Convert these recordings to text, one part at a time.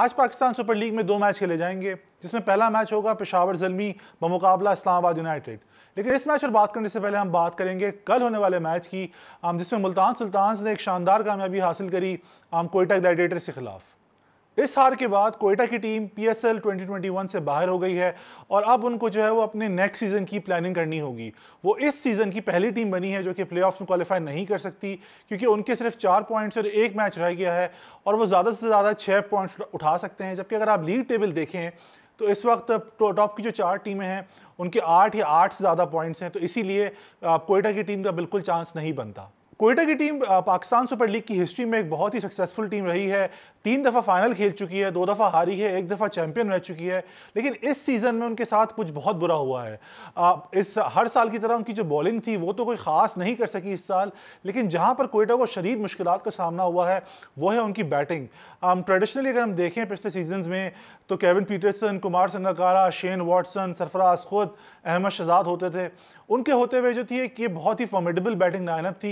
आज Pakistan super league में दो मैच खेले जाएंगे जिसमें पहला मैच होगा पेशावर जलमी बमक़ाबला इस्लामाबाद यूनाइटेड लेकिन इस मैच पर बात करने से पहले हम बात करेंगे कल होने वाले मैच की जिसमें मुल्तान सुल्तान ने एक शानदार कामयाबी हासिल करी कोयटा ग्लाइडेटर्स के खिलाफ इस हार के बाद कोयटा की टीम पीएसएल 2021 से बाहर हो गई है और अब उनको जो है वो अपने नेक्स्ट सीज़न की प्लानिंग करनी होगी वो इस सीज़न की पहली टीम बनी है जो कि प्लेऑफ्स में क्वालिफाई नहीं कर सकती क्योंकि उनके सिर्फ चार पॉइंट्स और एक मैच रह गया है और वो ज़्यादा से ज़्यादा छः पॉइंट्स उठा सकते हैं जबकि अगर आप लीग टेबल देखें तो इस वक्त टॉप की जो चार टीमें हैं उनके आठ या आठ से ज़्यादा पॉइंट्स हैं तो इसीलिए कोयटा की टीम का बिल्कुल चांस नहीं बनता कोयटा की टीम पाकिस्तान सुपर लीग की हिस्ट्री में एक बहुत ही सक्सेसफुल टीम रही है तीन दफ़ा फाइनल खेल चुकी है दो दफ़ा हारी है एक दफ़ा चैंपियन रह चुकी है लेकिन इस सीज़न में उनके साथ कुछ बहुत बुरा हुआ है इस हर साल की तरह उनकी जो बॉलिंग थी वो तो कोई ख़ास नहीं कर सकी इस साल लेकिन जहाँ पर कोयटा को शदीद मुश्किल का सामना हुआ है वो है उनकी बैटिंग ट्रेडिशनली अगर हम देखें पिछले सीजन में तो Kevin Pietersen Kumar Sangakkara Shane Watson Sarfaraz खुद अहमद शहजाद होते थे उनके होते हुए जो थी एक ये बहुत ही फॉर्मेडेबल बैटिंग लाइनअप थी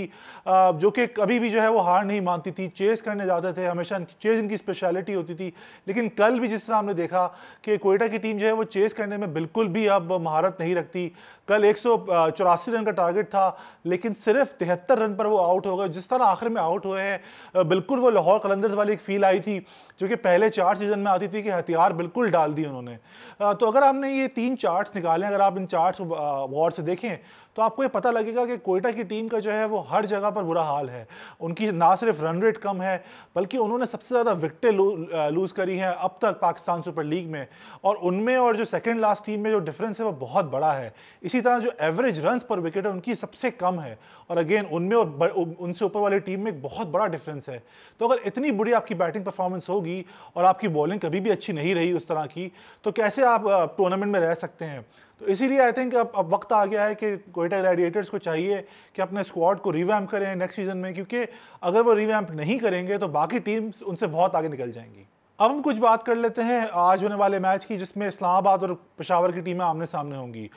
जो कि कभी भी जो है वो हार नहीं मानती थी चेस करने जाते थे हमेशा चेस इनकी स्पेशलिटी होती थी लेकिन कल भी जिस तरह हमने देखा कि कोयटा की टीम जो है वो चेस करने में बिल्कुल भी अब महारत नहीं रखती कल एक रन का टारगेट था लेकिन सिर्फ तिहत्तर रन पर वो आउट हो गए जिस तरह आखिर में आउट हुए हैं बिल्कुल वो लाहौर कलंदर्स वाली एक फील आई थी जो कि पहले चार सीजन में आती थी कि हथियार बिल्कुल डाल दिए उन्होंने तो अगर हमने ये तीन चार्ट्स निकाले अगर आप इन चार्ट्स वॉर से देखें तो आपको ये पता लगेगा कि कोयटा की टीम का जो है वो हर जगह पर बुरा हाल है उनकी ना सिर्फ रन रेट कम है बल्कि उन्होंने सबसे ज़्यादा विकटें लूज़ करी हैं अब तक पाकिस्तान सुपर लीग में और उनमें और जो सेकेंड लास्ट टीम में जो डिफरेंस है वो बहुत बड़ा है इसी इसी तरह जो एवरेज रन पर विकेट है उनकी सबसे कम है और अगेन उनमें और उनसे ऊपर वाली टीम में एक बहुत बड़ा डिफरेंस है तो अगर इतनी बुरी आपकी बैटिंग परफॉर्मेंस होगी और आपकी बॉलिंग कभी भी अच्छी नहीं रही उस तरह की तो कैसे आप टूर्नामेंट में रह सकते हैं तो इसीलिए आई थिंक अब अब वक्त आ गया है कि कोयटा रेडिएटर्स को चाहिए कि अपने स्क्वाड को रिवैम्प करें नेक्स्ट सीजन में क्योंकि अगर वो रिवैम्प नहीं करेंगे तो बाकी टीम्स उनसे बहुत आगे निकल जाएंगी अब हम कुछ बात कर लेते हैं आज होने वाले मैच की जिसमें इस्लामाबाद और पशावर की टीमें आमने सामने होंगी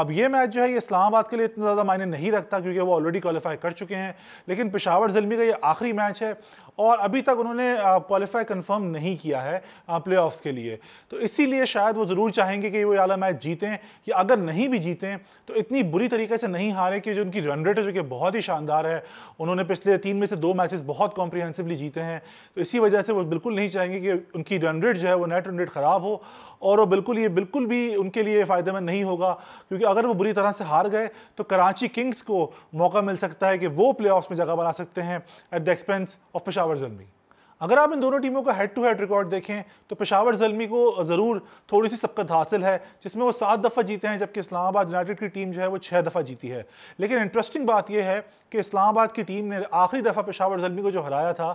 अब ये मैच जो है ये इस्लामाबाद के लिए इतना ज़्यादा मायने नहीं रखता क्योंकि वो ऑलरेडी क्वालिफाई कर चुके हैं लेकिन पशावर जिलमी का ये आखिरी मैच है और अभी तक उन्होंने क्वालिफाई कंफर्म नहीं किया है प्ले के लिए तो इसीलिए शायद वो ज़रूर चाहेंगे कि वो आला मैच जीतें या अगर नहीं भी जीतें तो इतनी बुरी तरीके से नहीं हारे कि जो उनकी रन रेट है जो कि बहुत ही शानदार है उन्होंने पिछले तीन में से दो मैचेस बहुत कॉम्प्रिहेंसिवली जीते हैं तो इसी वजह से वो बिल्कुल नहीं चाहेंगे कि उनकी रन रेट जो है वो नेट रन रेट ख़राब हो और वो बिल्कुल ये बिल्कुल भी उनके लिए फ़ायदेमंद नहीं होगा क्योंकि अगर वो बुरी तरह से हार गए तो कराची किंग्स को मौका मिल सकता है कि वो प्ले में जगह बना सकते हैं at the expense of showers on me. अगर आप इन दोनों टीमों का हेड टू हेड रिकॉर्ड देखें तो पेशावर जलमी को ज़रूर थोड़ी सी सबकत हासिल है जिसमें वो सात दफ़ा जीते हैं जबकि इस्लामाबाद यूनाइटेड की टीम जो है वो छः दफ़ा जीती है लेकिन इंटरेस्टिंग बात यह है कि इस्लामाबाद की टीम ने आखिरी दफ़ा पेशावर जलमी को जो हराया था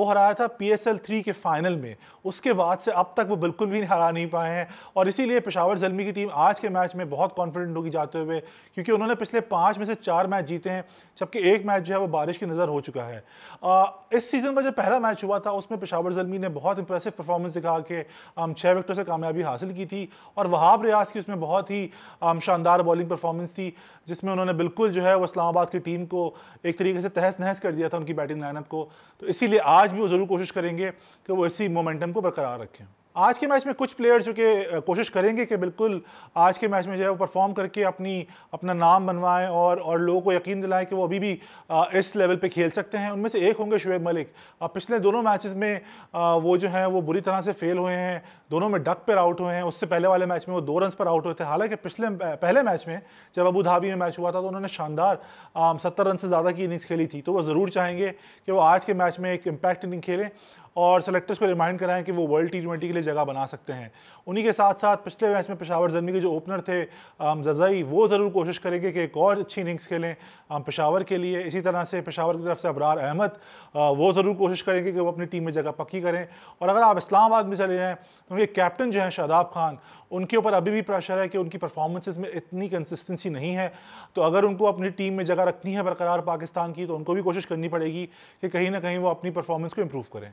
वो हराया था पी एस एल थ्री के फाइनल में उसके बाद से अब तक वो बिल्कुल भी हरा नहीं पाए हैं और इसीलिए पेशावर जलमी की टीम आज के मैच में बहुत कॉन्फिडेंट होगी जाते हुए क्योंकि उन्होंने पिछले पाँच में से चार मैच जीते हैं जबकि एक मैच जो है वो बारिश की नज़र हो चुका है इस सीज़न का जो पहला मैच हुआ था उसमें पेशावर जलमी ने बहुत इंप्रेसिव परफॉर्मेंस दिखा के um, छः विकटों से कामयाबी हासिल की थी और वहाब रियाज की उसमें बहुत ही um, शानदार बॉलिंग परफॉर्मेंस थी जिसमें उन्होंने बिल्कुल जो है वो इस्लामाबाद की टीम को एक तरीके से तहस नहस कर दिया था उनकी बैटिंग लाइनअप को तो इसीलिए आज भी वो ज़रूर कोशिश करेंगे कि वो इसी मोमेंटम को बरकरार रखें आज के मैच में कुछ प्लेयर्स जो कि कोशिश करेंगे कि बिल्कुल आज के मैच में जो है वो परफॉर्म करके अपनी अपना नाम बनवाएं और और लोगों को यकीन दिलाएं कि वो अभी भी इस लेवल पे खेल सकते हैं उनमें से एक होंगे शुएब मलिक पिछले दोनों मैचेस में वो जो है वो बुरी तरह से फेल हुए हैं दोनों में डक पर आउट हुए हैं उससे पहले वाले मैच में वो दो रन पर आउट हुए थे हालांकि पिछले पहले मैच में जब अबू धाबी में मैच हुआ था तो उन्होंने शानदार सत्तर रन से ज़्यादा की इनिंग्स खेली थी तो वो ज़रूर चाहेंगे कि वो आज के मैच में एक इम्पैक्ट इनिंग खेलें और सेलेक्टर्स को रिमाइंड कराएं कि वो वर्ल्ड टी ट्वेंटी के लिए जगह बना सकते हैं उन्हीं के साथ साथ पिछले मैच में पेशावर जर्मी के जो ओपनर थे जजई वो ज़रूर कोशिश करेंगे कि एक और अच्छी इनिंग्स खेलें पेशावर के लिए इसी तरह से पेशावर की तरफ से अबरार अहमद वो ज़रूर कोशिश करेंगे कि वो अपनी टीम में जगह पक्की करें और अगर आप इस्लामाबाद में चले जाएँ तो उनके कैप्टन जो हैं शादाब खान उनके ऊपर अभी भी प्रेशर है कि उनकी परफॉर्मेंसेज में इतनी कंसिस्टेंसी नहीं है तो अगर उनको अपनी टीम में जगह रखनी है बरकरार पाकिस्तान की तो उनको भी कोशिश करनी पड़ेगी कि कहीं ना कहीं वो अपनी परफॉर्मेंस को इम्प्रूव करें